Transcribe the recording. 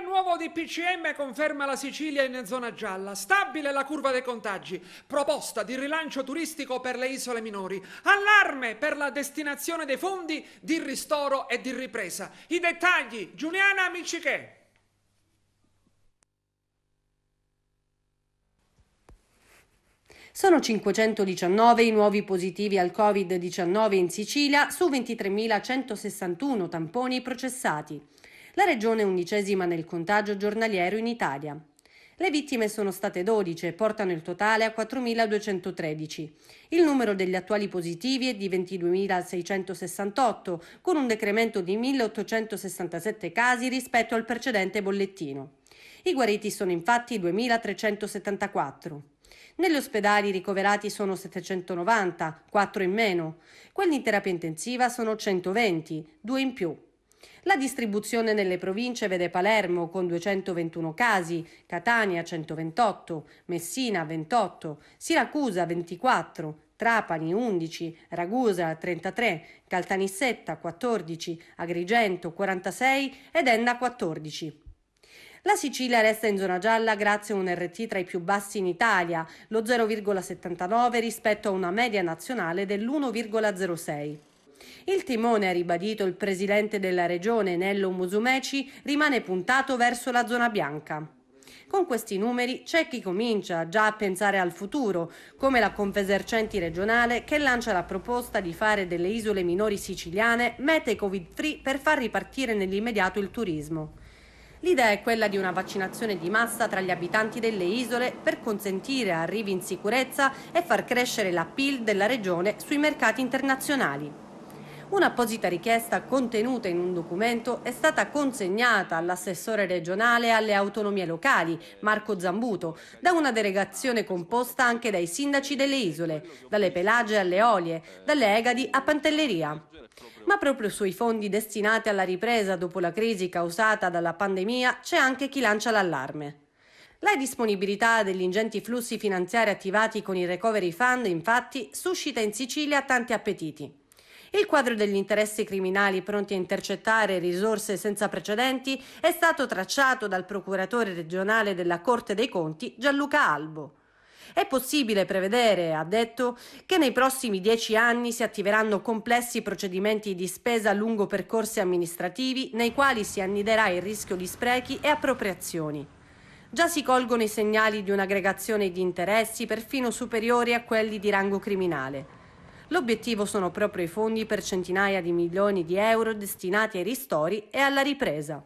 Il nuovo DPCM conferma la Sicilia in zona gialla, stabile la curva dei contagi, proposta di rilancio turistico per le isole minori, allarme per la destinazione dei fondi di ristoro e di ripresa. I dettagli, Giuliana Micichè. Sono 519 i nuovi positivi al Covid-19 in Sicilia su 23.161 tamponi processati la regione undicesima nel contagio giornaliero in Italia. Le vittime sono state 12 e portano il totale a 4.213. Il numero degli attuali positivi è di 22.668, con un decremento di 1.867 casi rispetto al precedente bollettino. I guariti sono infatti 2.374. Negli ospedali ricoverati sono 790, 4 in meno. Quelli in terapia intensiva sono 120, 2 in più. La distribuzione nelle province vede Palermo con 221 casi, Catania 128, Messina 28, Siracusa 24, Trapani 11, Ragusa 33, Caltanissetta 14, Agrigento 46 ed Enna 14. La Sicilia resta in zona gialla grazie a un RT tra i più bassi in Italia, lo 0,79 rispetto a una media nazionale dell'1,06. Il timone, ha ribadito il presidente della regione Nello Musumeci, rimane puntato verso la zona bianca. Con questi numeri c'è chi comincia già a pensare al futuro, come la Confesercenti regionale che lancia la proposta di fare delle isole minori siciliane mete Covid-free per far ripartire nell'immediato il turismo. L'idea è quella di una vaccinazione di massa tra gli abitanti delle isole per consentire arrivi in sicurezza e far crescere la PIL della regione sui mercati internazionali. Un'apposita richiesta contenuta in un documento è stata consegnata all'assessore regionale alle autonomie locali, Marco Zambuto, da una delegazione composta anche dai sindaci delle isole, dalle Pelagie alle Olie, dalle Egadi a Pantelleria. Ma proprio sui fondi destinati alla ripresa dopo la crisi causata dalla pandemia c'è anche chi lancia l'allarme. La disponibilità degli ingenti flussi finanziari attivati con il Recovery Fund, infatti, suscita in Sicilia tanti appetiti. Il quadro degli interessi criminali pronti a intercettare risorse senza precedenti è stato tracciato dal procuratore regionale della Corte dei Conti Gianluca Albo. È possibile prevedere, ha detto, che nei prossimi dieci anni si attiveranno complessi procedimenti di spesa lungo percorsi amministrativi nei quali si anniderà il rischio di sprechi e appropriazioni. Già si colgono i segnali di un'aggregazione di interessi perfino superiori a quelli di rango criminale. L'obiettivo sono proprio i fondi per centinaia di milioni di euro destinati ai ristori e alla ripresa.